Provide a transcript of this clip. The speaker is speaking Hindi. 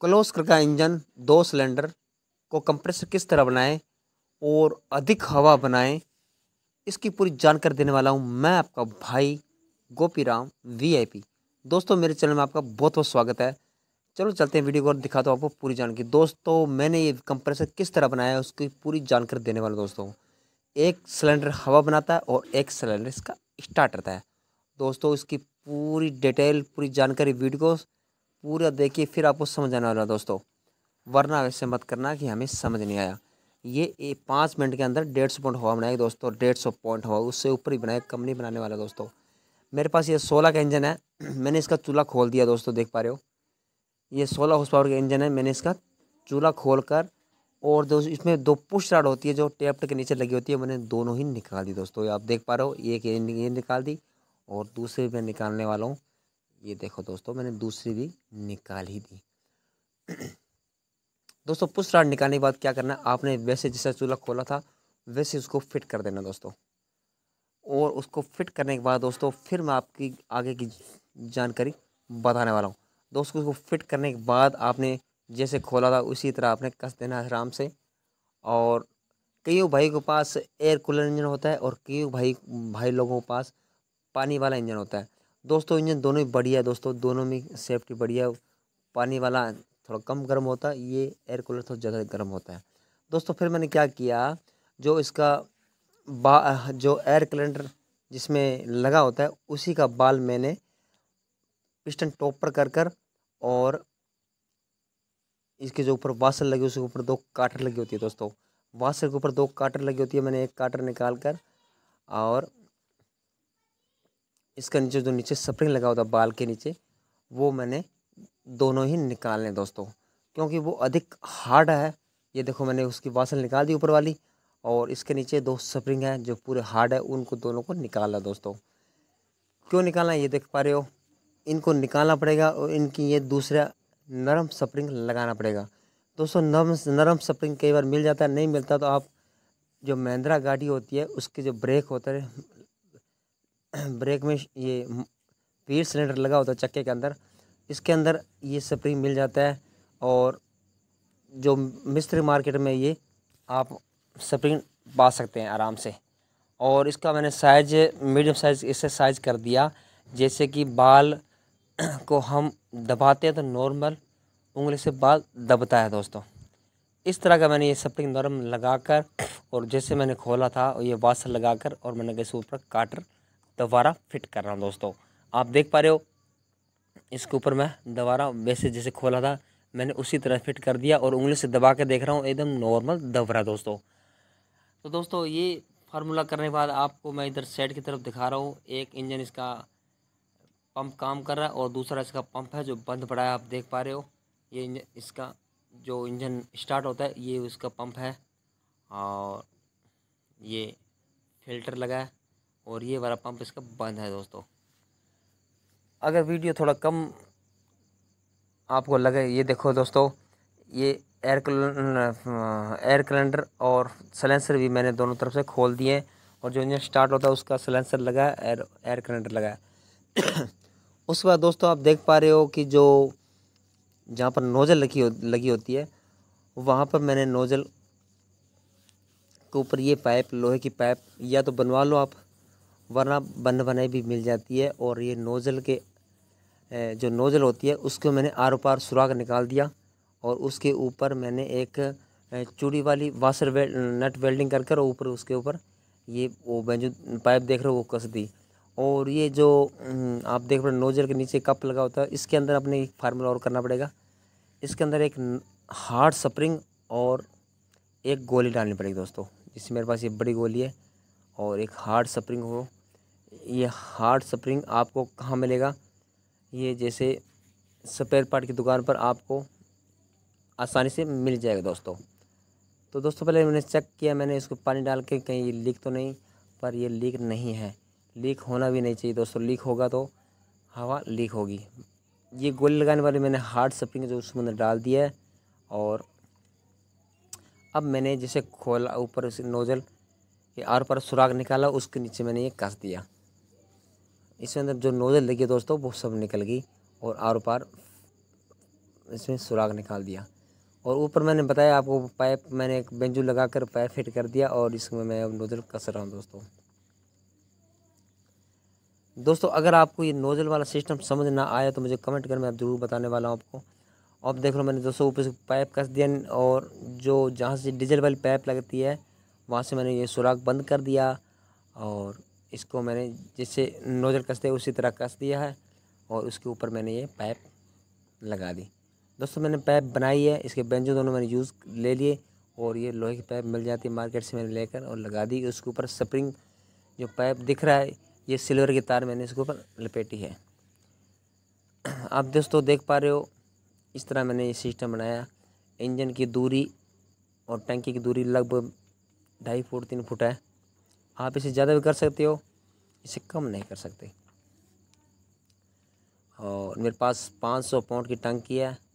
क्लोस्कर का इंजन दो सिलेंडर को कंप्रेसर किस तरह बनाएं और अधिक हवा बनाएं इसकी पूरी जानकारी देने वाला हूं मैं आपका भाई गोपी राम वी दोस्तों मेरे चैनल में आपका बहुत बहुत स्वागत है चलो चलते हैं वीडियो को और दिखाता हूँ आपको पूरी जानकारी दोस्तों मैंने ये कंप्रेसर किस तरह बनाया है उसकी पूरी जानकारी देने वाला दोस्तों एक सिलेंडर हवा बनाता है और एक सिलेंडर इसका स्टार्ट रहता है दोस्तों इसकी पूरी डिटेल पूरी जानकारी वीडियो को पूरा देखिए फिर आपको समझ आने वाला दोस्तों वरना वैसे मत करना कि हमें समझ नहीं आया ये पाँच मिनट के अंदर डेढ़ सौ पॉइंट हवा बनाएगी दोस्तों डेढ़ सौ पॉइंट हवा उससे ऊपर ही बनाएगा कम नहीं बनाने वाला दोस्तों मेरे पास ये सोलह का इंजन है मैंने इसका चूल्हा खोल दिया दोस्तों देख पा रहे हो ये सोलह हाउस पावर का इंजन है मैंने इसका चूल्हा खोल कर और दो इसमें दो पुश राड होती है जो टेप्ट के नीचे लगी होती है मैंने दोनों ही निकाल दी दोस्तों आप देख पा रहे हो एक ये निकाल दी और दूसरे में निकालने वाला हूँ ये देखो दोस्तों मैंने दूसरी भी निकाल ही दी दोस्तों पुश राड निकालने के बाद क्या करना है आपने वैसे जैसा चूल्हा खोला था वैसे उसको फिट कर देना दोस्तों और उसको फिट करने के बाद दोस्तों फिर मैं आपकी आगे की जानकारी बताने वाला हूँ दोस्तों उसको फिट करने के बाद आपने जैसे खोला था उसी तरह आपने कस देना है आराम से और कईयों भाई के पास एयर कूलर इंजन होता है और कई भाई भाई लोगों के पास पानी वाला इंजन होता है दोस्तों इंजन दोनों ही बढ़िया दोस्तों दोनों में सेफ्टी बढ़िया पानी वाला थोड़ा कम गर्म होता है ये एयर कूलर थोड़ा ज़्यादा गर्म होता है दोस्तों फिर मैंने क्या किया जो इसका बा जो एयर कलेंडर जिसमें लगा होता है उसी का बाल मैंने पिस्टन टॉप पर कर कर और इसके जो ऊपर वासल लगी उसके ऊपर दो काटर लगी होती है दोस्तों वासल के ऊपर दो काटर लगी होती है मैंने एक काटर निकाल कर और इसका नीचे जो नीचे स्प्रिंग लगा हुआ था बाल के नीचे वो मैंने दोनों ही निकालने दोस्तों क्योंकि वो अधिक हार्ड है ये देखो मैंने उसकी वासल निकाल दी ऊपर वाली और इसके नीचे दो स्प्रिंग है जो पूरे हार्ड है उनको दोनों को निकालना दोस्तों क्यों निकालना ये देख पा रहे हो इनको निकालना पड़ेगा और इनकी ये दूसरा नरम स्प्रिंग लगाना पड़ेगा दोस्तों नरम नरम स्प्रिंग कई बार मिल जाता है नहीं मिलता तो आप जो महिंद्रा गाड़ी होती है उसके जो ब्रेक होते हैं ब्रेक में ये पीर सिलेंडर लगा होता है चक्के के अंदर इसके अंदर ये स्प्रिंग मिल जाता है और जो मिस्त्री मार्केट में ये आप स्प्रिंग पा सकते हैं आराम से और इसका मैंने साइज मीडियम साइज इससे साइज कर दिया जैसे कि बाल को हम दबाते हैं तो नॉर्मल उंगली से बाल दबता है दोस्तों इस तरह का मैंने ये स्प्रिंग नॉर्म लगा कर और जैसे मैंने खोला था ये वासल लगा कर और मैंने गैस ऊपर काटर दोबारा फिट कर रहा हूँ दोस्तों आप देख पा रहे हो इसके ऊपर मैं दोबारा वैसे जैसे खोला था मैंने उसी तरह फिट कर दिया और उंगली से दबा के देख रहा हूँ एकदम नॉर्मल दब रहा दोस्तों तो दोस्तों ये फार्मूला करने के बाद आपको मैं इधर सेट की तरफ दिखा रहा हूँ एक इंजन इसका पंप काम कर रहा है और दूसरा इसका पंप है जो बंद पड़ा है आप देख पा रहे हो ये इंजन इसका जो इंजन स्टार्ट होता है ये उसका पंप है और ये फिल्टर लगा है और ये वाला पंप इसका बंद है दोस्तों अगर वीडियो थोड़ा कम आपको लगे ये देखो दोस्तों ये एयर एयर कैलेंडर और सलेंसर भी मैंने दोनों तरफ से खोल दिए और जो इंजन स्टार्ट होता है उसका सलेंसर लगा है एयर एयर कैलेंडर लगा है उसके बाद दोस्तों आप देख पा रहे हो कि जो जहाँ पर नोज़ल लगी हो, लगी होती है वहाँ पर मैंने नोज़ल के ऊपर ये पाइप लोहे की पाइप या तो बनवा लो आप वरना बन बनाई भी मिल जाती है और ये नोज़ल के जो नोज़ल होती है उसको मैंने आर पार सुराख निकाल दिया और उसके ऊपर मैंने एक चूड़ी वाली वाशर वेल, नट वेल्डिंग कर कर ऊपर उसके ऊपर ये वो मैं जो पाइप देख रहे हो वो कस दी और ये जो आप देख रहे हो नोजल के नीचे कप लगा होता है इसके अंदर अपने एक फार्मूला और करना पड़ेगा इसके अंदर एक हार्ड स्प्रिंग और एक गोली डालनी पड़ेगी दोस्तों जिससे मेरे पास ये बड़ी गोली है और एक हार्ड स्प्रिंग हो ये हार्ड स्प्रिंग आपको कहाँ मिलेगा ये जैसे स्पेयर पार्ट की दुकान पर आपको आसानी से मिल जाएगा दोस्तों तो दोस्तों पहले मैंने चेक किया मैंने इसको पानी डाल के कहीं ये लीक तो नहीं पर ये लीक नहीं है लीक होना भी नहीं चाहिए दोस्तों लीक होगा तो हवा लीक होगी ये गोली लगाने वाले मैंने हार्ड स्प्रिंग जो उसमें डाल दिया है और अब मैंने जैसे खोला ऊपर नोज़ल के आर पर सुराख निकाला उसके नीचे मैंने ये कस दिया इसमें अंदर जो नोज़ल लगी है दोस्तों वो सब निकल गई और आर पार इसमें सुराख निकाल दिया और ऊपर मैंने बताया आपको पाइप मैंने एक बेंजू लगा कर पाइप फिट कर दिया और इसमें मैं नोज़ल कस रहा हूँ दोस्तों दोस्तों अगर आपको ये नोज़ल वाला सिस्टम समझ ना आया तो मुझे कमेंट कर मैं आप ज़रूर बताने वाला हूँ आपको अब देख लो मैंने दोस्तों ऊपर से पाइप कस दिया और जो जहाँ से डीजल वाली पाइप लगती है वहाँ से मैंने ये सुराख बंद कर दिया और इसको मैंने जैसे नोजल कसते उसी तरह कस दिया है और उसके ऊपर मैंने ये पाइप लगा दी दोस्तों मैंने पाइप बनाई है इसके बेंजो दोनों मैंने यूज़ ले लिए और ये लोहे की पाइप मिल जाती है मार्केट से मैंने लेकर और लगा दी उसके ऊपर स्प्रिंग जो पाइप दिख रहा है ये सिल्वर की तार मैंने इसके ऊपर लपेटी है आप दोस्तों देख पा रहे हो इस तरह मैंने ये सिस्टम बनाया इंजन की दूरी और टंकी की दूरी लगभग ढाई फुट तीन फुट है आप इसे ज़्यादा भी कर सकते हो इसे कम नहीं कर सकते और मेरे पास पाँच सौ पाउंड की टंकी है